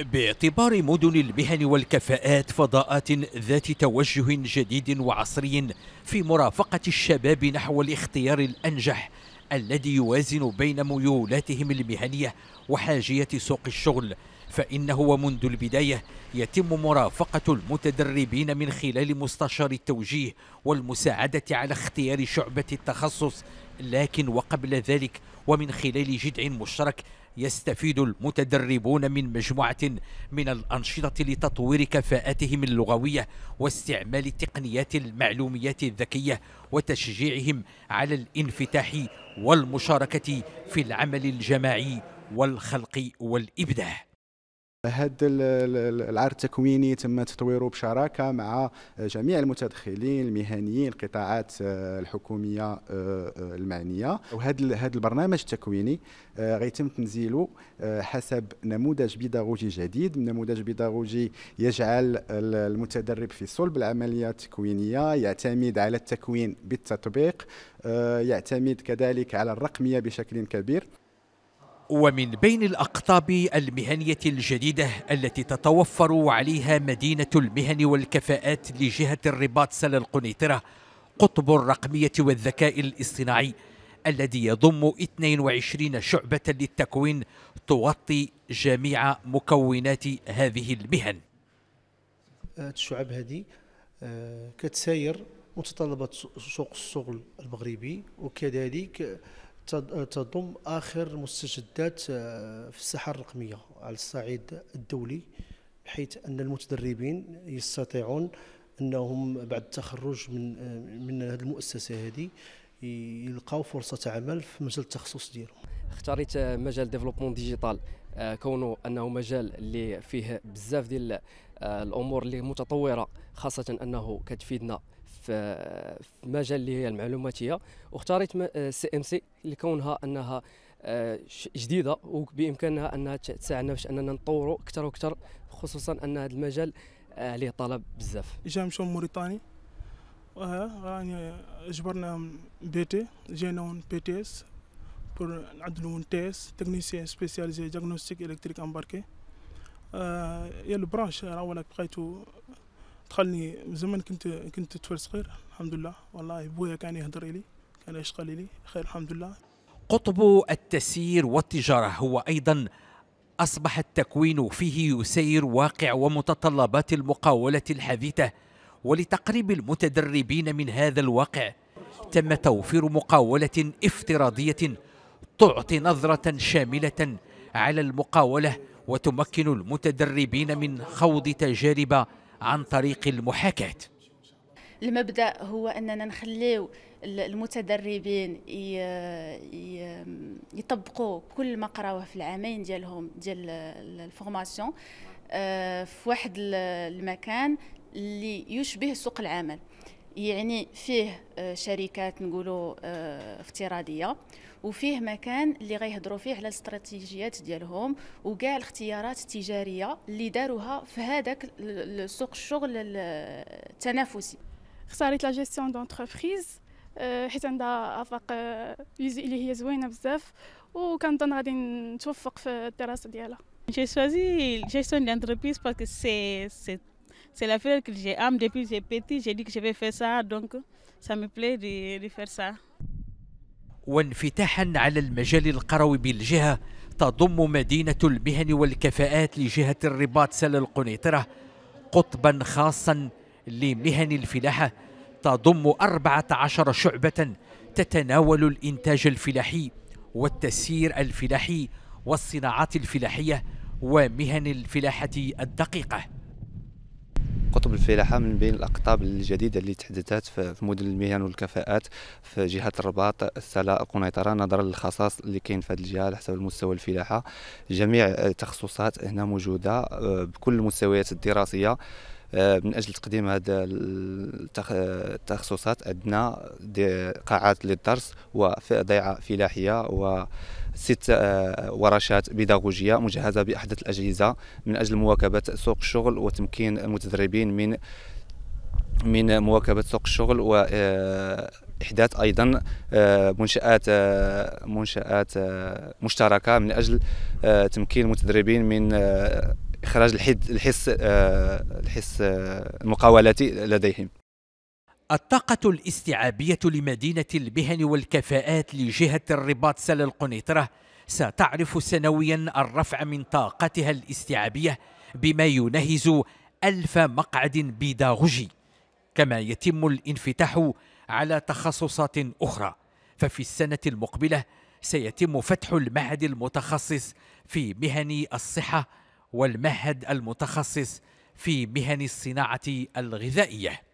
باعتبار مدن المهن والكفاءات فضاءات ذات توجه جديد وعصري في مرافقة الشباب نحو الاختيار الأنجح الذي يوازن بين ميولاتهم المهنية وحاجية سوق الشغل فإنه ومنذ البداية يتم مرافقة المتدربين من خلال مستشار التوجيه والمساعدة على اختيار شعبة التخصص لكن وقبل ذلك ومن خلال جدع مشترك يستفيد المتدربون من مجموعة من الأنشطة لتطوير كفاءاتهم اللغوية واستعمال تقنيات المعلوميات الذكية وتشجيعهم على الانفتاح والمشاركة في العمل الجماعي والخلق والإبداع هذا العرض التكويني تم تطويره بشراكه مع جميع المتدخلين المهنيين القطاعات آه، الحكوميه آه، آه، المعنيه وهذا هذا البرنامج التكويني غيتم تنزيله حسب نموذج بيداغوجي جديد نموذج بيداغوجي يجعل المتدرب في صلب العمليه التكوينيه يعتمد على التكوين بالتطبيق يعتمد كذلك على الرقميه بشكل كبير ومن بين الأقطاب المهنية الجديدة التي تتوفر عليها مدينة المهن والكفاءات لجهة الرباط سلا القنيطرة قطب الرقمية والذكاء الاصطناعي الذي يضم 22 شعبة للتكوين تغطي جميع مكونات هذه المهن الشعب هذه آه، كتساير متطلبات سوق الشغل المغربي وكذلك تضم اخر مستجدات آه، في الساحه الرقميه على الصعيد الدولي بحيث ان المتدربين يستطيعون انهم بعد التخرج من آه، من هذه المؤسسه هذه يلقاو فرصه عمل في مجال التخصص ديالهم اختاريت آه، مجال ديفلوبمون ديجيتال كونه انه مجال اللي فيه بزاف ديال الامور اللي متطوره خاصه انه كتفيدنا في مجال اللي هي المعلوماتيه واختاريت آه، سي ام سي لكونها انها آه، جديده وبامكانها انها تساعدنا باش اننا نطوروا اكثر واكثر خصوصا ان هذا المجال عليه آه، طلب بزاف هشام شوم موريتاني اه راني جبرنا تي جينا اون بي تي اس بور نعدلو اون تي اس تكنيسيان سبيسياليزي ديغنوستيك الكتريك امباركي يا البرانش راه بقيتو دخلني زمان كنت كنت طفل صغير الحمد لله والله بويا كان يهدر لي كان يشتغل لي خير الحمد لله قطب التسيير والتجارة هو أيضا أصبح التكوين فيه يسير واقع ومتطلبات المقاولة الحديثة ولتقريب المتدربين من هذا الواقع تم توفير مقاولة افتراضية تعطي نظرة شاملة على المقاولة وتمكن المتدربين من خوض تجارب عن طريق المحاكاه المبدا هو اننا نخليو المتدربين يطبقوا كل ما قراوه في العامين ديالهم ديال الفورماسيون آه، في واحد المكان اللي يشبه سوق العمل يعني فيه آه، شركات نقولوا آه، افتراضيه وفيه مكان اللي غيهضروا فيه على الاستراتيجيات ديالهم وكاع الاختيارات التجاريه اللي داروها في هذاك سوق الشغل التنافسي اختاريت لا جيستيون دونتربريز آه، حيت عندها افاق اللي هي زوينه بزاف وكنظن غادي نتوفق في الدراسه ديالها جي سوازي جيستيون دونتربريز باسكو سي سي C'est fleur que j'ai âme depuis que j'ai petit, j'ai dit que je vais faire ça, donc ça me plaît de, de faire ça. وانفتاحا على المجال القروي بالجهة تضم مدينة المهن والكفاءات لجهة الرباط سل القنيطرة قطبا خاصا لمهن الفلاحة تضم 14 شعبة تتناول الإنتاج الفلاحي والتسيير الفلاحي والصناعات الفلاحية ومهن الفلاحة الدقيقة قطب الفلاحه من بين الاقطاب الجديده اللي تحدثت في مدن المهن والكفاءات في جهه الرباط السلا قنيطره نظرا للخصاص اللي كاين في هذه الجهه على حسب المستوى الفلاحه جميع التخصصات هنا موجوده آه، بكل المستويات الدراسيه آه، من اجل تقديم هذا التخصصات عندنا قاعات للدرس وضيعه فلاحيه و ست آه، ورشات بيداغوجيه مجهزه باحدث الاجهزه من اجل مواكبه سوق الشغل وتمكين المتدربين من من مواكبه سوق الشغل و آه، احداث ايضا منشات منشات مشتركه من اجل تمكين المتدربين من إخراج الحس آه، الحس آه، المقاولاتي لديهم الطاقة الاستيعابية لمدينة المهن والكفاءات لجهة الرباط سل القنيطرة ستعرف سنويا الرفع من طاقتها الاستيعابية بما ينهز ألف مقعد بيداغوجي كما يتم الانفتاح على تخصصات أخرى ففي السنة المقبلة سيتم فتح المعهد المتخصص في مهن الصحة والمهد المتخصص في مهن الصناعه الغذائيه